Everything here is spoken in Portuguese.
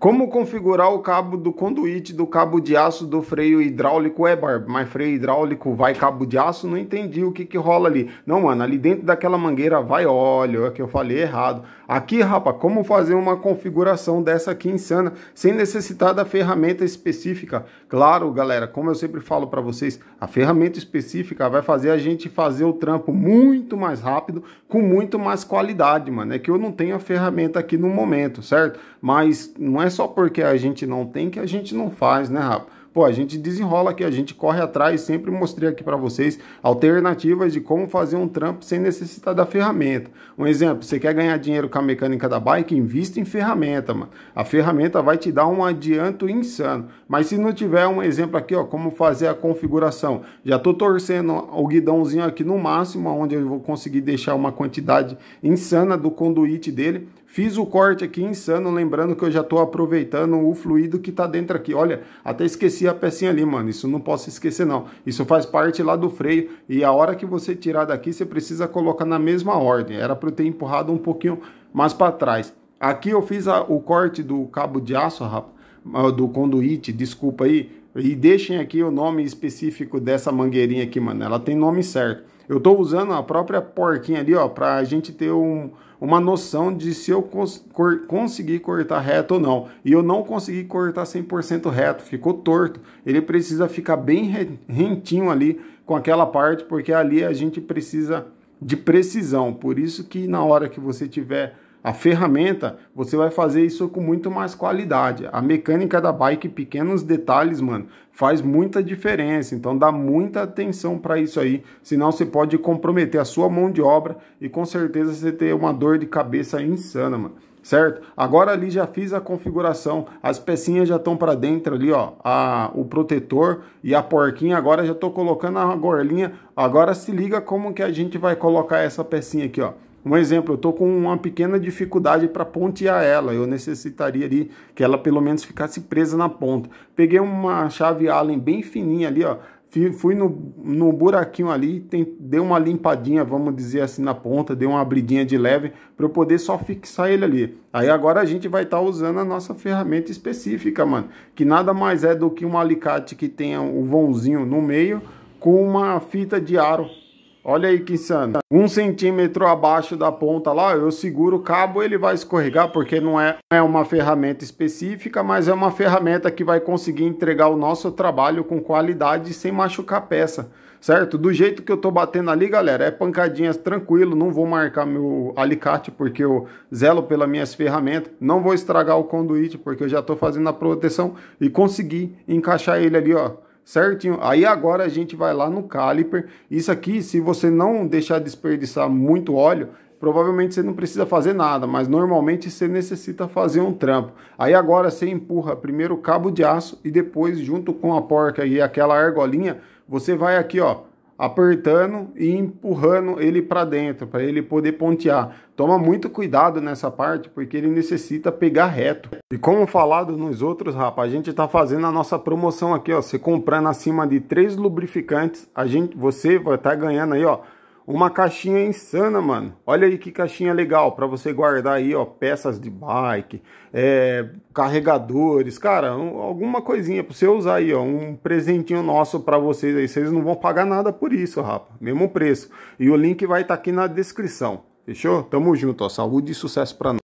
Como configurar o cabo do conduíte do cabo de aço do freio hidráulico é Ebar? Mas freio hidráulico vai cabo de aço? Não entendi o que que rola ali. Não, mano, ali dentro daquela mangueira vai óleo, é que eu falei errado. Aqui, rapa, como fazer uma configuração dessa aqui insana, sem necessitar da ferramenta específica? Claro, galera, como eu sempre falo para vocês, a ferramenta específica vai fazer a gente fazer o trampo muito mais rápido, com muito mais qualidade, mano. É que eu não tenho a ferramenta aqui no momento, certo? Mas não é é só porque a gente não tem que a gente não faz, né, rapaz? Pô, a gente desenrola aqui, a gente corre atrás, sempre mostrei aqui para vocês alternativas de como fazer um trampo sem necessitar da ferramenta. Um exemplo, você quer ganhar dinheiro com a mecânica da bike, invista em ferramenta, mano. A ferramenta vai te dar um adianto insano. Mas se não tiver um exemplo aqui, ó, como fazer a configuração. Já tô torcendo o guidãozinho aqui no máximo, onde eu vou conseguir deixar uma quantidade insana do conduíte dele. Fiz o corte aqui insano, lembrando que eu já estou aproveitando o fluido que está dentro aqui. Olha, até esqueci a pecinha ali, mano. Isso não posso esquecer, não. Isso faz parte lá do freio. E a hora que você tirar daqui, você precisa colocar na mesma ordem. Era para eu ter empurrado um pouquinho mais para trás. Aqui eu fiz a, o corte do cabo de aço, rapaz ah, do conduíte, desculpa aí, e deixem aqui o nome específico dessa mangueirinha aqui, mano. Ela tem nome certo. Eu tô usando a própria porquinha ali, ó, pra gente ter um, uma noção de se eu cons cor conseguir cortar reto ou não. E eu não consegui cortar 100% reto, ficou torto. Ele precisa ficar bem re rentinho ali com aquela parte, porque ali a gente precisa de precisão. Por isso que na hora que você tiver a ferramenta, você vai fazer isso com muito mais qualidade. A mecânica da bike, pequenos detalhes, mano, faz muita diferença. Então dá muita atenção para isso aí, senão você pode comprometer a sua mão de obra e com certeza você ter uma dor de cabeça insana, mano certo? Agora ali já fiz a configuração, as pecinhas já estão para dentro ali, ó, a, o protetor e a porquinha, agora já estou colocando a gorlinha, agora se liga como que a gente vai colocar essa pecinha aqui, ó. Um exemplo, eu estou com uma pequena dificuldade para pontear ela, eu necessitaria ali que ela pelo menos ficasse presa na ponta. Peguei uma chave Allen bem fininha ali, ó, fui no, no buraquinho ali, tem, dei uma limpadinha, vamos dizer assim, na ponta, dei uma abridinha de leve para eu poder só fixar ele ali. Aí agora a gente vai estar tá usando a nossa ferramenta específica, mano, que nada mais é do que um alicate que tenha um vãozinho no meio com uma fita de aro Olha aí, que insano! Um centímetro abaixo da ponta lá, eu seguro o cabo, ele vai escorregar, porque não é, é uma ferramenta específica, mas é uma ferramenta que vai conseguir entregar o nosso trabalho com qualidade sem machucar a peça, certo? Do jeito que eu tô batendo ali, galera, é pancadinhas tranquilo, não vou marcar meu alicate, porque eu zelo pelas minhas ferramentas, não vou estragar o conduíte, porque eu já tô fazendo a proteção e consegui encaixar ele ali, ó certinho. Aí agora a gente vai lá no caliper. Isso aqui, se você não deixar desperdiçar muito óleo, provavelmente você não precisa fazer nada, mas normalmente você necessita fazer um trampo. Aí agora você empurra primeiro o cabo de aço e depois junto com a porca e aquela argolinha, você vai aqui, ó, apertando e empurrando ele para dentro, para ele poder pontear. Toma muito cuidado nessa parte, porque ele necessita pegar reto. E como falado nos outros, rapaz, a gente está fazendo a nossa promoção aqui, ó. Você comprando acima de três lubrificantes, a gente, você vai estar tá ganhando aí, ó, uma caixinha insana, mano. Olha aí que caixinha legal para você guardar aí, ó, peças de bike, é, carregadores, cara, um, alguma coisinha para você usar aí, ó, um presentinho nosso para vocês aí. Vocês não vão pagar nada por isso, rapa. Mesmo preço. E o link vai estar tá aqui na descrição. Fechou? Tamo junto, ó. Saúde e sucesso para nós.